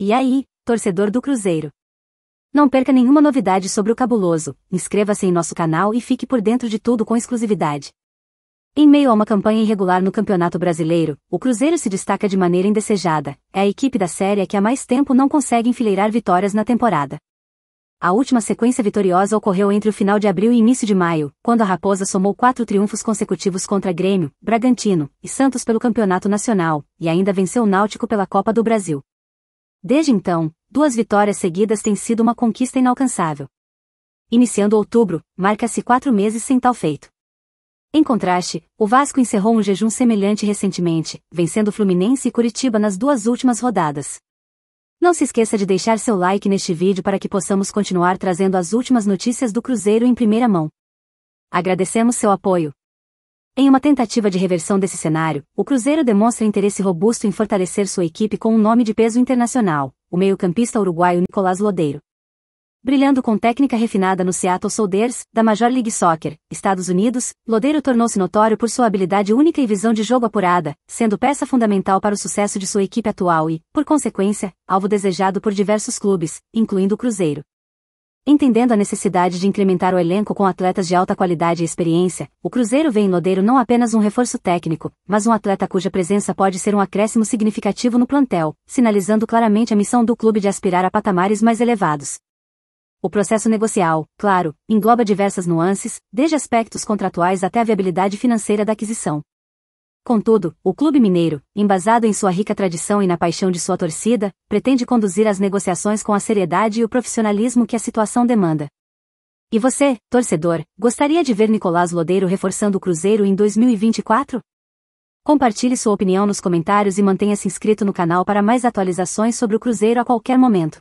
E aí, torcedor do Cruzeiro? Não perca nenhuma novidade sobre o cabuloso, inscreva-se em nosso canal e fique por dentro de tudo com exclusividade. Em meio a uma campanha irregular no Campeonato Brasileiro, o Cruzeiro se destaca de maneira indesejada, é a equipe da série que há mais tempo não consegue enfileirar vitórias na temporada. A última sequência vitoriosa ocorreu entre o final de abril e início de maio, quando a Raposa somou quatro triunfos consecutivos contra Grêmio, Bragantino e Santos pelo Campeonato Nacional, e ainda venceu o Náutico pela Copa do Brasil. Desde então, duas vitórias seguidas têm sido uma conquista inalcançável. Iniciando outubro, marca-se quatro meses sem tal feito. Em contraste, o Vasco encerrou um jejum semelhante recentemente, vencendo Fluminense e Curitiba nas duas últimas rodadas. Não se esqueça de deixar seu like neste vídeo para que possamos continuar trazendo as últimas notícias do Cruzeiro em primeira mão. Agradecemos seu apoio. Em uma tentativa de reversão desse cenário, o Cruzeiro demonstra interesse robusto em fortalecer sua equipe com um nome de peso internacional, o meio-campista uruguaio Nicolás Lodeiro. Brilhando com técnica refinada no Seattle Sounders, da Major League Soccer, Estados Unidos, Lodeiro tornou-se notório por sua habilidade única e visão de jogo apurada, sendo peça fundamental para o sucesso de sua equipe atual e, por consequência, alvo desejado por diversos clubes, incluindo o Cruzeiro. Entendendo a necessidade de incrementar o elenco com atletas de alta qualidade e experiência, o Cruzeiro vê em Lodeiro não apenas um reforço técnico, mas um atleta cuja presença pode ser um acréscimo significativo no plantel, sinalizando claramente a missão do clube de aspirar a patamares mais elevados. O processo negocial, claro, engloba diversas nuances, desde aspectos contratuais até a viabilidade financeira da aquisição. Contudo, o clube mineiro, embasado em sua rica tradição e na paixão de sua torcida, pretende conduzir as negociações com a seriedade e o profissionalismo que a situação demanda. E você, torcedor, gostaria de ver Nicolás Lodeiro reforçando o Cruzeiro em 2024? Compartilhe sua opinião nos comentários e mantenha-se inscrito no canal para mais atualizações sobre o Cruzeiro a qualquer momento.